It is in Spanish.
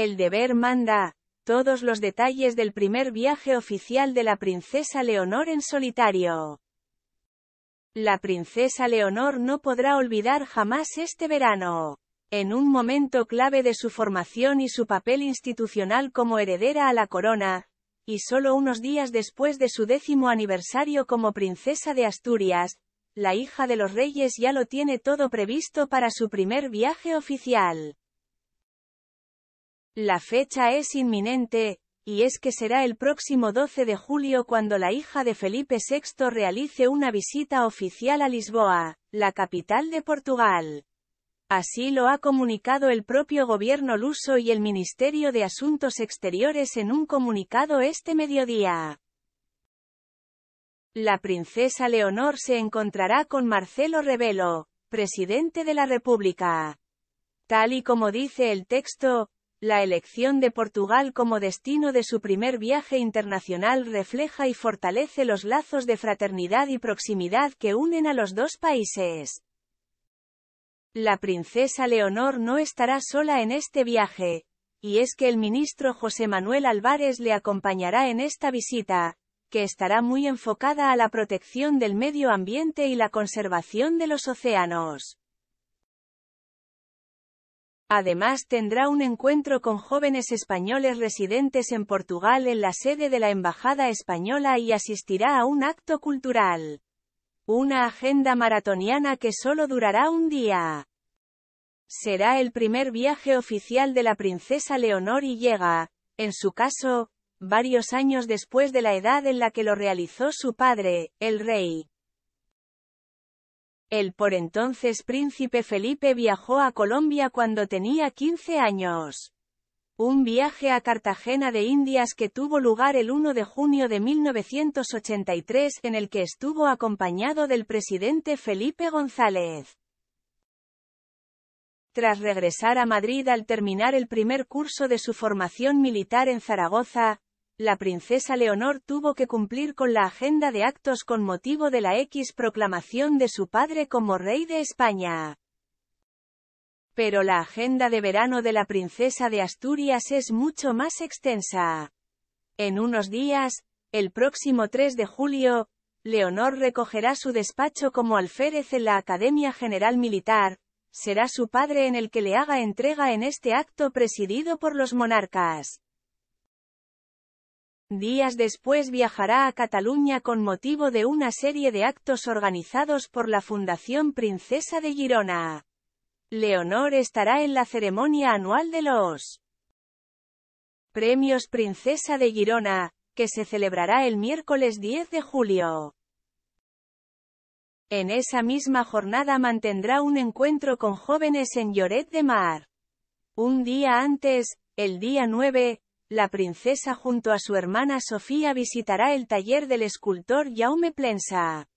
El deber manda. Todos los detalles del primer viaje oficial de la princesa Leonor en solitario. La princesa Leonor no podrá olvidar jamás este verano. En un momento clave de su formación y su papel institucional como heredera a la corona, y solo unos días después de su décimo aniversario como princesa de Asturias, la hija de los reyes ya lo tiene todo previsto para su primer viaje oficial. La fecha es inminente, y es que será el próximo 12 de julio cuando la hija de Felipe VI realice una visita oficial a Lisboa, la capital de Portugal. Así lo ha comunicado el propio gobierno luso y el Ministerio de Asuntos Exteriores en un comunicado este mediodía. La princesa Leonor se encontrará con Marcelo Rebelo, presidente de la República. Tal y como dice el texto, la elección de Portugal como destino de su primer viaje internacional refleja y fortalece los lazos de fraternidad y proximidad que unen a los dos países. La princesa Leonor no estará sola en este viaje, y es que el ministro José Manuel Álvarez le acompañará en esta visita, que estará muy enfocada a la protección del medio ambiente y la conservación de los océanos. Además tendrá un encuentro con jóvenes españoles residentes en Portugal en la sede de la Embajada Española y asistirá a un acto cultural. Una agenda maratoniana que solo durará un día. Será el primer viaje oficial de la princesa Leonor y llega, en su caso, varios años después de la edad en la que lo realizó su padre, el rey. El por entonces príncipe Felipe viajó a Colombia cuando tenía 15 años. Un viaje a Cartagena de Indias que tuvo lugar el 1 de junio de 1983 en el que estuvo acompañado del presidente Felipe González. Tras regresar a Madrid al terminar el primer curso de su formación militar en Zaragoza, la princesa Leonor tuvo que cumplir con la agenda de actos con motivo de la X proclamación de su padre como rey de España. Pero la agenda de verano de la princesa de Asturias es mucho más extensa. En unos días, el próximo 3 de julio, Leonor recogerá su despacho como alférez en la Academia General Militar, será su padre en el que le haga entrega en este acto presidido por los monarcas. Días después viajará a Cataluña con motivo de una serie de actos organizados por la Fundación Princesa de Girona. Leonor estará en la ceremonia anual de los Premios Princesa de Girona, que se celebrará el miércoles 10 de julio. En esa misma jornada mantendrá un encuentro con jóvenes en Lloret de Mar. Un día antes, el día 9, la princesa junto a su hermana Sofía visitará el taller del escultor Jaume Plensa.